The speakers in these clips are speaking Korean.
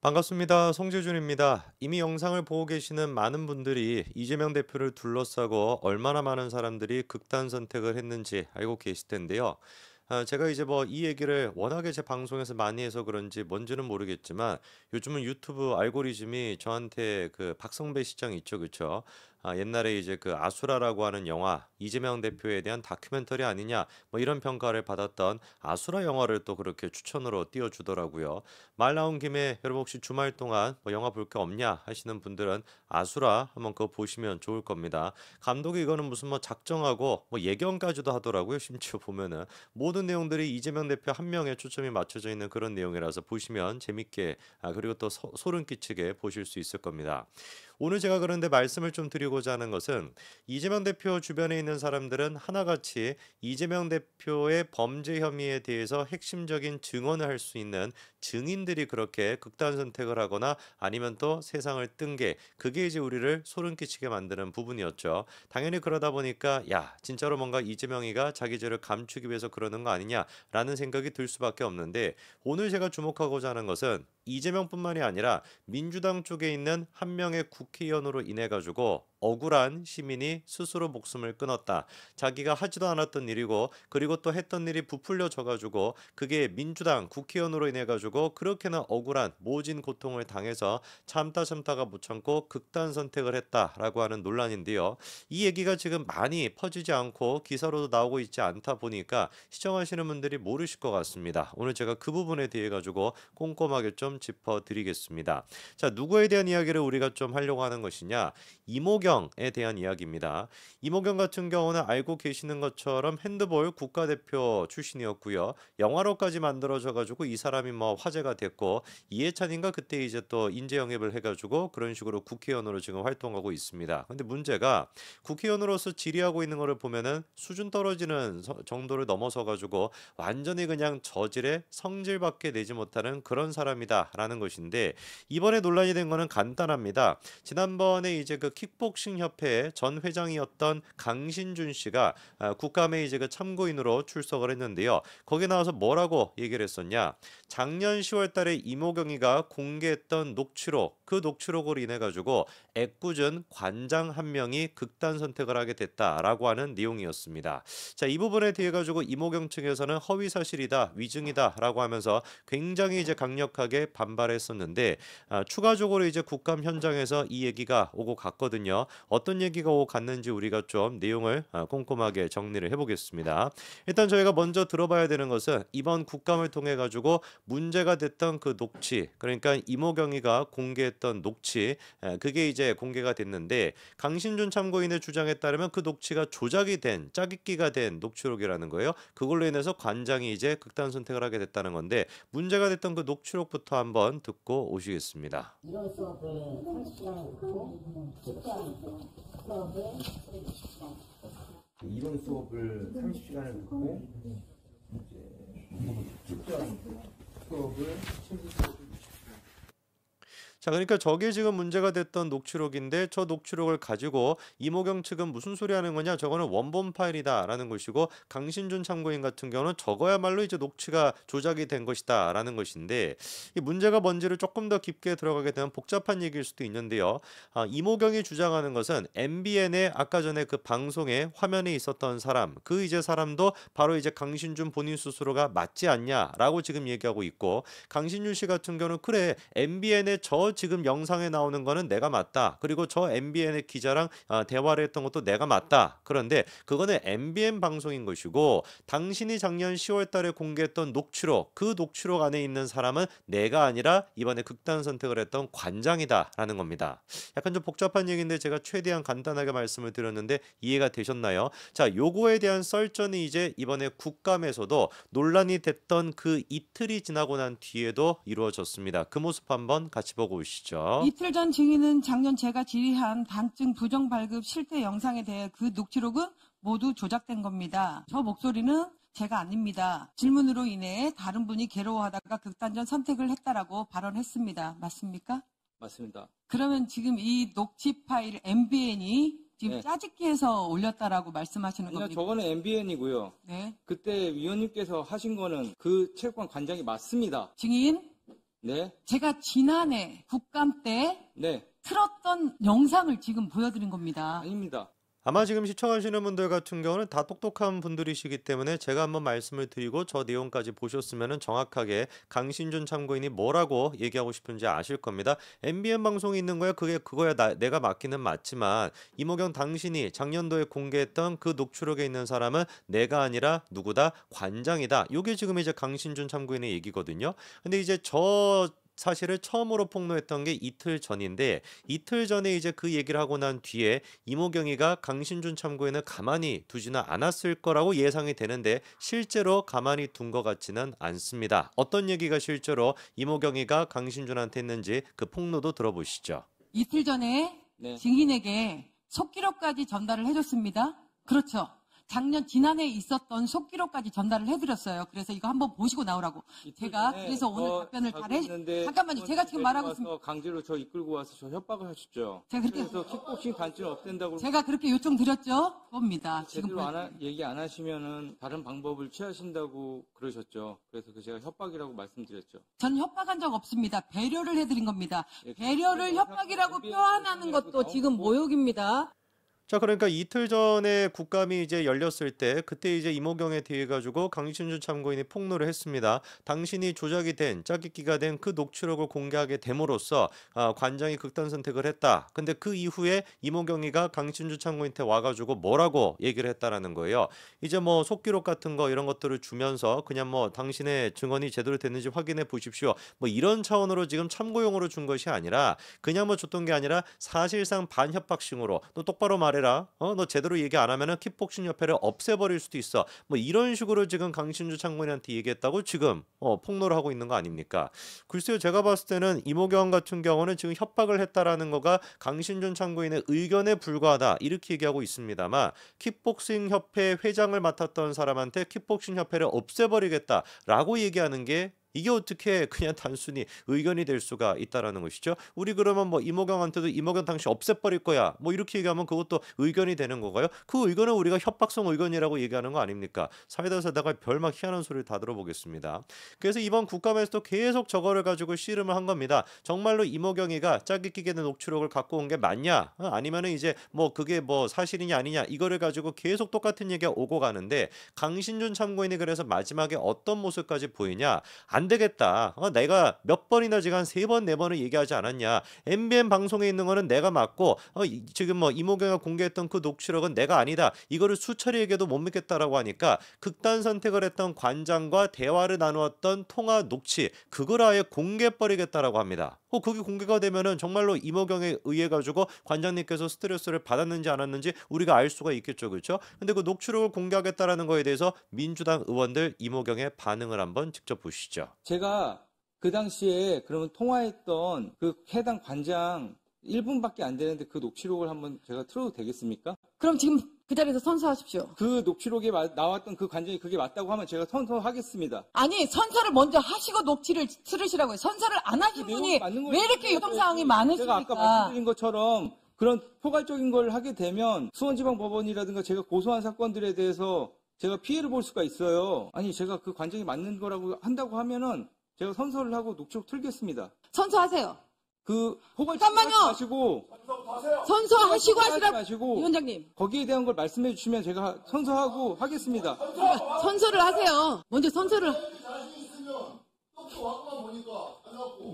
반갑습니다. 송재준입니다 이미 영상을 보고 계시는 많은 분들이 이재명 대표를 둘러싸고 얼마나 많은 사람들이 극단 선택을 했는지 알고 계실 텐데요. 아, 제가 이제 뭐 이 얘기를 워낙에 제 방송에서 많이 해서 그런지 뭔지는 모르겠지만 요즘은 유튜브 알고리즘이 저한테 그 박성배 시장 있죠, 그쵸? 아, 옛날에 이제 그 아수라라고 하는 영화 이재명 대표에 대한 다큐멘터리 아니냐 뭐 이런 평가를 받았던 아수라 영화를 또 그렇게 추천으로 띄워주더라고요. 말 나온 김에 여러분 혹시 주말 동안 뭐 영화 볼 게 없냐 하시는 분들은 아수라 한번 그거 보시면 좋을 겁니다. 감독이 이거는 무슨 뭐 작정하고 뭐 예견까지도 하더라고요. 심지어 보면은 모든 내용들이 이재명 대표 한명의 초점이 맞춰져 있는 그런 내용이라서 보시면 재밌게 아, 그리고 또 소름 끼치게 보실 수 있을 겁니다. 오늘 제가 그런데 말씀을 좀 드리고 드리고자 하는 것은 이재명 대표 주변에 있는 사람들은 하나같이 이재명 대표의 범죄 혐의에 대해서 핵심적인 증언을 할 수 있는 증인들이 그렇게 극단 선택을 하거나 아니면 또 세상을 뜬 게 그게 이제 우리를 소름 끼치게 만드는 부분이었죠. 당연히 그러다 보니까 야 진짜로 뭔가 이재명이가 자기 죄를 감추기 위해서 그러는 거 아니냐라는 생각이 들 수밖에 없는데 오늘 제가 주목하고자 하는 것은 이재명뿐만이 아니라 민주당 쪽에 있는 한 명의 국회의원으로 인해 가지고 억울한 시민이 스스로 목숨을 끊었다. 자기가 하지도 않았던 일이고 그리고 또 했던 일이 부풀려져 가지고 그게 민주당 국회의원으로 인해 가지고 그렇게나 억울한 모진 고통을 당해서 참다 참다가 못 참고 극단 선택을 했다라고 하는 논란인데요. 이 얘기가 지금 많이 퍼지지 않고 기사로도 나오고 있지 않다 보니까 시청하시는 분들이 모르실 것 같습니다. 오늘 제가 그 부분에 대해 가지고 꼼꼼하게 좀 짚어드리겠습니다. 자, 누구에 대한 이야기를 우리가 좀 하려고 하는 것이냐? 이모경에 대한 이야기입니다. 이모경 같은 경우는 알고 계시는 것처럼 핸드볼 국가대표 출신이었고요. 영화로까지 만들어져 가지고 이 사람이 뭐 화제가 됐고 이해찬인가 그때 이제 또 인재 영입을 해 가지고 그런 식으로 국회의원으로 지금 활동하고 있습니다. 근데 문제가 국회의원으로서 질의하고 있는 거를 보면은 수준 떨어지는 정도를 넘어서 가지고 완전히 그냥 저질의 성질밖에 내지 못하는 그런 사람이다. 라는 것인데 이번에 논란이 된 거는 간단합니다. 지난번에 이제 그 킥복싱 협회 전 회장이었던 강신준 씨가 아, 국감에 이제 그 참고인으로 출석을 했는데요. 거기에 나와서 뭐라고 얘기를 했었냐? 작년 10월 달에 이모경이가 공개했던 녹취록 그 녹취록으로 인해 가지고 애꿎은 관장 한 명이 극단 선택을 하게 됐다라고 하는 내용이었습니다. 자, 이 부분에 대해 가지고 이모경 측에서는 허위 사실이다, 위증이다라고 하면서 굉장히 이제 강력하게 반발했었는데 아, 추가적으로 이제 국감 현장에서 이 얘기가 오고 갔거든요. 어떤 얘기가 오고 갔는지 우리가 좀 내용을 아, 꼼꼼하게 정리를 해보겠습니다. 일단 저희가 먼저 들어봐야 되는 것은 이번 국감을 통해 가지고 문제가 됐던 그 녹취 그러니까 이모경이가 공개했던 녹취 아, 그게 이제 공개가 됐는데 강신준 참고인의 주장에 따르면 그 녹취가 조작이 된 짜깁기가 된 녹취록이라는 거예요. 그걸로 인해서 관장이 이제 극단 선택을 하게 됐다는 건데 문제가 됐던 그 녹취록부터 한번 듣고 오시겠습니다. 이런 수업을 30시간 있고 이런 수업을 30시간을 듣고 이제 1 0 수업을 자, 그러니까 저게 지금 문제가 됐던 녹취록인데 저 녹취록을 가지고 이모경 측은 무슨 소리 하는 거냐? 저거는 원본 파일이다라는 것이고 강신준 참고인 같은 경우는 저거야말로 이제 녹취가 조작이 된 것이다라는 것인데 이 문제가 뭔지를 조금 더 깊게 들어가게 되면 복잡한 얘기일 수도 있는데요. 아, 이모경이 주장하는 것은 MBN의 아까 전에 그 방송에 화면에 있었던 사람 그 이제 사람도 바로 이제 강신준 본인 스스로가 맞지 않냐라고 지금 얘기하고 있고 강신준 씨 같은 경우는 그래 MBN의 저 지금 영상에 나오는 거는 내가 맞다. 그리고 저 MBN의 기자랑 아, 대화를 했던 것도 내가 맞다. 그런데 그거는 MBN 방송인 것이고 당신이 작년 10월 달에 공개했던 녹취록 그 녹취록 안에 있는 사람은 내가 아니라 이번에 극단 선택을 했던 관장이다라는 겁니다. 약간 좀 복잡한 얘기인데 제가 최대한 간단하게 말씀을 드렸는데 이해가 되셨나요? 자, 요거에 대한 썰전이 이제 이번에 국감에서도 논란이 됐던 그 이틀이 지나고 난 뒤에도 이루어졌습니다. 그 모습 한번 같이 보고 보시죠. 이틀 전 증인은 작년 제가 질의한 반증 부정 발급 실태 영상에 대해 그 녹취록은 모두 조작된 겁니다. 저 목소리는 제가 아닙니다. 질문으로 인해 다른 분이 괴로워하다가 극단적 선택을 했다라고 발언했습니다. 맞습니까? 맞습니다. 그러면 지금 이 녹취 파일 MBN이 지금 네. 짜집기해서 올렸다라고 말씀하시는 아니요, 겁니까? 저거는 MBN이고요. 네. 그때 위원님께서 하신 거는 그 체육관 관장이 맞습니다. 증인 네. 제가 지난해 국감 때 네. 틀었던 영상을 지금 보여드린 겁니다. 아닙니다. 아마 지금 시청하시는 분들 같은 경우는 다 똑똑한 분들이시기 때문에 제가 한번 말씀을 드리고 저 내용까지 보셨으면 정확하게 강신준 참고인이 뭐라고 얘기하고 싶은지 아실 겁니다. MBN 방송이 있는 거야 그게 그거야 나, 내가 맡기는 맞지만 이모경 당신이 작년도에 공개했던 그 녹취록에 있는 사람은 내가 아니라 누구다 관장이다. 이게 지금 이제 강신준 참고인의 얘기거든요. 근데 이제 저 사실을 처음으로 폭로했던 게 이틀 전인데 이틀 전에 이제 그 얘기를 하고 난 뒤에 이모경이가 강신준 참고에는 가만히 두지는 않았을 거라고 예상이 되는데 실제로 가만히 둔 것 같지는 않습니다. 어떤 얘기가 실제로 이모경이가 강신준한테 했는지 그 폭로도 들어보시죠. 이틀 전에 네. 증인에게 속기록까지 전달을 해줬습니다. 그렇죠. 작년 지난해 있었던 속기록까지 전달을 해드렸어요. 그래서 이거 한번 보시고 나오라고. 제가 그래서 오늘 답변을 다 해. 잠깐만요. 제가 지금 말하고 있습니다. 강제로 저 이끌고 와서 저 협박을 하셨죠. 제가 그때 그래서 킥복싱 반칙 없앤다고. 제가 그렇게 요청 드렸죠. 겁니다. 지금 안 하, 얘기 안 하시면은 다른 방법을 취하신다고 그러셨죠. 그래서 그 제가 협박이라고 말씀드렸죠. 전 협박한 적 없습니다. 배려를 해드린 겁니다. 예, 그 배려를 협박이라고 표현하는 그 것도 지금 뭐 모욕입니다. 자 그러니까 이틀 전에 국감이 이제 열렸을 때 그때 이제 이모경에 대해 가지고 강신주 참고인이 폭로를 했습니다. 당신이 조작이 된 짜깁기가 된 그 녹취록을 공개하게 됨으로써 아, 관장이 극단 선택을 했다. 근데 그 이후에 이모경이가 강신주 참고인한테 와가지고 뭐라고 얘기를 했다라는 거예요. 이제 뭐 속기록 같은 거 이런 것들을 주면서 그냥 뭐 당신의 증언이 제대로 됐는지 확인해 보십시오. 뭐 이런 차원으로 지금 참고용으로 준 것이 아니라 그냥 뭐 줬던 게 아니라 사실상 반협박식으로 또 똑바로 말해. 말해라. 어, 너 제대로 얘기 안 하면은 킥복싱 협회를 없애버릴 수도 있어. 뭐 이런 식으로 지금 강신주 창문이한테 얘기했다고 지금 어, 폭로를 하고 있는 거 아닙니까? 글쎄요, 제가 봤을 때는 이모경 같은 경우는 지금 협박을 했다라는 거가 강신준 창구인의 의견에 불과하다 이렇게 얘기하고 있습니다만 킥복싱 협회 회장을 맡았던 사람한테 킥복싱 협회를 없애버리겠다라고 얘기하는 게 이게 어떻게 그냥 단순히 의견이 될 수가 있다라는 것이죠. 우리 그러면 뭐 이모경한테도 이모경 당시 없애버릴 거야. 뭐 이렇게 얘기하면 그것도 의견이 되는 건가요? 그 의견은 우리가 협박성 의견이라고 얘기하는 거 아닙니까? 사이다에다가 별막 희한한 소리를 다 들어보겠습니다. 그래서 이번 국감에서도 계속 저거를 가지고 씨름을 한 겁니다. 정말로 이모경이가 짜기 끼게 된 녹취록을 갖고 온 게 맞냐? 어, 아니면은 이제 뭐 그게 뭐 사실이냐 아니냐 이거를 가지고 계속 똑같은 얘기가 오고 가는데 강신준 참고인이 그래서 마지막에 어떤 모습까지 보이냐? 안 되겠다. 어, 내가 몇 번이나 지금 세번 네 번을 얘기하지 않았냐. MBN 방송에 있는 거는 내가 맞고 어, 이, 지금 뭐 이모경이 공개했던 그 녹취록은 내가 아니다. 이거를 수철이에게도 못 믿겠다라고 하니까 극단 선택을 했던 관장과 대화를 나누었던 통화 녹취 그걸 아예 공개 버리겠다라고 합니다. 어, 그게 공개가 되면은 정말로 이모경에 의해 가지고 관장님께서 스트레스를 받았는지 않았는지 우리가 알 수가 있겠죠, 그렇죠? 근데 그 녹취록을 공개하겠다라는 거에 대해서 민주당 의원들 이모경의 반응을 한번 직접 보시죠. 제가 그 당시에 그러면 통화했던 그 해당 관장 1분밖에 안 되는데 그 녹취록을 한번 제가 틀어도 되겠습니까? 그럼 지금 그 자리에서 선서하십시오. 그 녹취록에 마, 나왔던 그 관장이 그게 맞다고 하면 제가 선서하겠습니다. 아니 선서를 먼저 하시고 녹취를 틀으시라고요. 선서를 안 하신 그 분이 왜 이렇게 요청사항이 많으십니까? 제가 아까 말씀드린 것처럼 그런 포괄적인 걸 하게 되면 수원지방법원이라든가 제가 고소한 사건들에 대해서 제가 피해를 볼 수가 있어요. 아니 제가 그 관정이 맞는 거라고 한다고 하면은 제가 선서를 하고 녹취록 틀겠습니다. 선서하세요. 그 포괄 잠만요. 하시고 선서하시고 하시라 마시고 위원장님. 거기에 대한 걸 말씀해 주시면 제가 선서하고 하겠습니다. 선서! 선서를 하세요. 먼저 선서를. 자신 있으면 또 왕만 보니까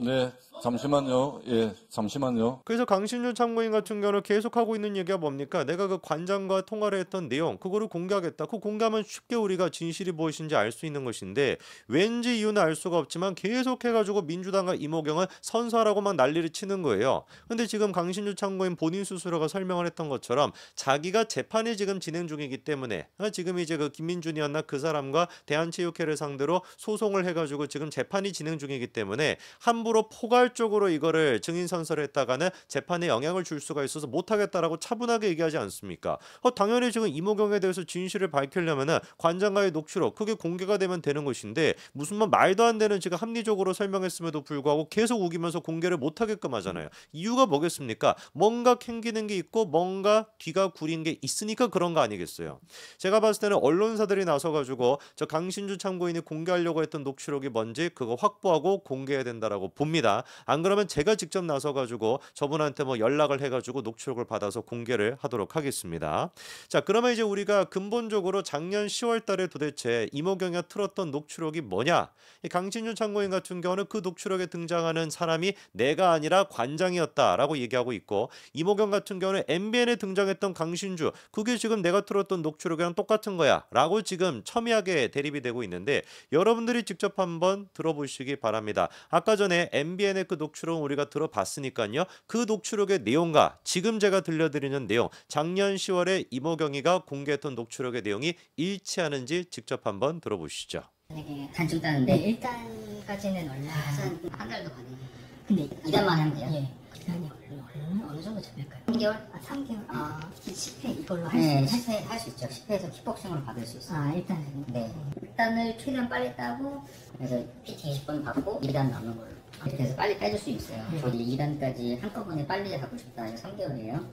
네, 잠시만요. 예, 잠시만요. 그래서 강신준 참고인 같은 경우는 계속하고 있는 얘기가 뭡니까? 내가 그 관장과 통화를 했던 내용, 그거를 공개하겠다. 그 공개하면 쉽게 우리가 진실이 무엇인지 알 수 있는 것인데 왠지 이유는 알 수가 없지만 계속해가지고 민주당과 이모경은 선사라고만 난리를 치는 거예요. 근데 지금 강신준 참고인 본인 스스로가 설명을 했던 것처럼 자기가 재판이 지금 진행 중이기 때문에 지금 이제 그 김민준이었나 그 사람과 대한체육회를 상대로 소송을 해가지고 지금 재판이 진행 중이기 때문에 함부로 포괄적으로 이거를 증인 선설했다가는 재판에 영향을 줄 수가 있어서 못하겠다라고 차분하게 얘기하지 않습니까? 어, 당연히 지금 이모경에 대해서 진실을 밝히려면은 관장과의 녹취록 그게 공개가 되면 되는 것인데 무슨 말도 안 되는 지금 합리적으로 설명했음에도 불구하고 계속 우기면서 공개를 못하게끔 하잖아요. 이유가 뭐겠습니까? 뭔가 캥기는 게 있고 뭔가 뒤가 구린 게 있으니까 그런 거 아니겠어요? 제가 봤을 때는 언론사들이 나서가지고 저 강신주 참고인이 공개하려고 했던 녹취록이 뭔지 그거 확보하고 공개해야 된다. 된다라고 봅니다. 안 그러면 제가 직접 나서 가지고 저분한테 뭐 연락을 해 가지고 녹취록을 받아서 공개를 하도록 하겠습니다. 자, 그러면 이제 우리가 근본적으로 작년 10월 달에 도대체 이모경이 틀었던 녹취록이 뭐냐? 강진준 참고인 같은 경우는 그 녹취록에 등장하는 사람이 내가 아니라 관장이었다라고 얘기하고 있고 이모경 같은 경우는 MBN에 등장했던 강신주 그게 지금 내가 틀었던 녹취록이랑 똑같은 거야라고 지금 첨예하게 대립이 되고 있는데 여러분들이 직접 한번 들어보시기 바랍니다. 아까 얼마 전에 MBN의 그 녹취록 우리가 들어봤으니까요. 그 녹취록의 내용과 지금 제가 들려드리는 내용, 작년 10월에 이모경이가 공개했던 녹취록의 내용이 일치하는지 직접 한번 들어보시죠. 단축 따는데 네. 일단까지는 얼마? 한, 달도 가네. 근데 이단만 하면 돼요? 예. 그다음얼마 어느 정도 잡힐까요? 3개월? 아, 3개월? 아, 10회 아, 이걸로 할수 네, 있어 10회 할 수 있죠. 10회에서 킥복싱으로 받을 수 있어요. 아, 네. 네. 일단은. 네. 일단을 최대한 빨리 따고, 그래서 PT 20번 받고 2단 남는 걸로. 이렇게 해서 빨리 빼줄 수 있어요. 네. 저도 2단까지 한꺼번에 빨리 하고 싶다. 3개월이에요.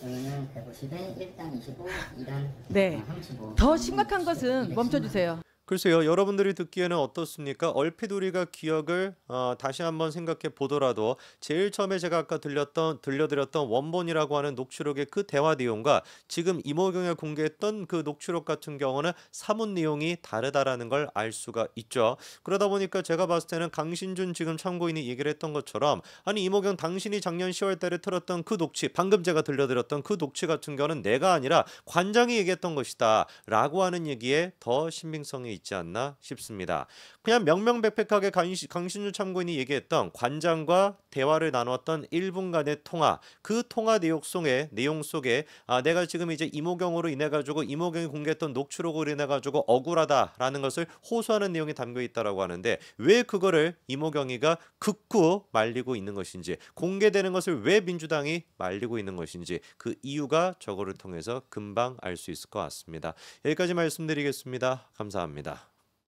그러면 150에 1단 25, 2단 네. 35. 더 심각한 것은 네, 멈춰주세요. 글쎄요, 여러분들이 듣기에는 어떻습니까? 얼핏 우리가 기억을 어, 다시 한번 생각해 보더라도 제일 처음에 제가 아까 들렸던 들려드렸던 원본이라고 하는 녹취록의 그 대화 내용과 지금 이모경에 공개했던 그 녹취록 같은 경우는 사문 내용이 다르다라는 걸 알 수가 있죠. 그러다 보니까 제가 봤을 때는 강신준 지금 참고인이 얘기를 했던 것처럼 아니 이모경 당신이 작년 10월달에 틀었던 그 녹취 방금 제가 들려드렸던 그 녹취 같은 경우는 내가 아니라 관장이 얘기했던 것이다라고 하는 얘기에 더 신빙성이 있지 않나 싶습니다. 그냥 명명백백하게 강신, 강신주 참고인이 얘기했던 관장과 대화를 나눴던 1분간의 통화 그 통화 내용 속에 내용 속에 아, 내가 지금 이제 이모경으로 인해 가지고 이모경이 공개했던 녹취록으로 인해 가지고 억울하다라는 것을 호소하는 내용이 담겨 있다라고 하는데 왜 그거를 이모경이가 극구 말리고 있는 것인지 공개되는 것을 왜 민주당이 말리고 있는 것인지 그 이유가 저거를 통해서 금방 알 수 있을 것 같습니다. 여기까지 말씀드리겠습니다. 감사합니다. 바니다